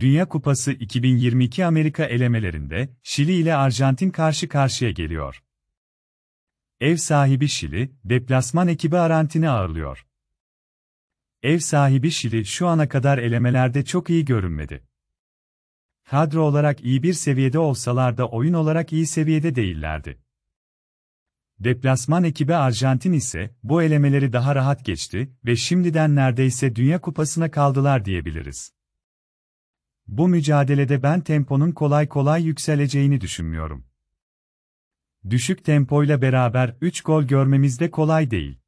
Dünya Kupası 2022 Amerika elemelerinde Şili ile Arjantin karşı karşıya geliyor. Ev sahibi Şili, deplasman ekibi Arjantin'i ağırlıyor. Ev sahibi Şili şu ana kadar elemelerde çok iyi görünmedi. Kadro olarak iyi bir seviyede olsalar da oyun olarak iyi seviyede değillerdi. Deplasman ekibi Arjantin ise bu elemeleri daha rahat geçti ve şimdiden neredeyse Dünya Kupası'na kaldılar diyebiliriz. Bu mücadelede ben temponun kolay kolay yükseleceğini düşünmüyorum. Düşük tempoyla beraber 3 gol görmemiz de kolay değil.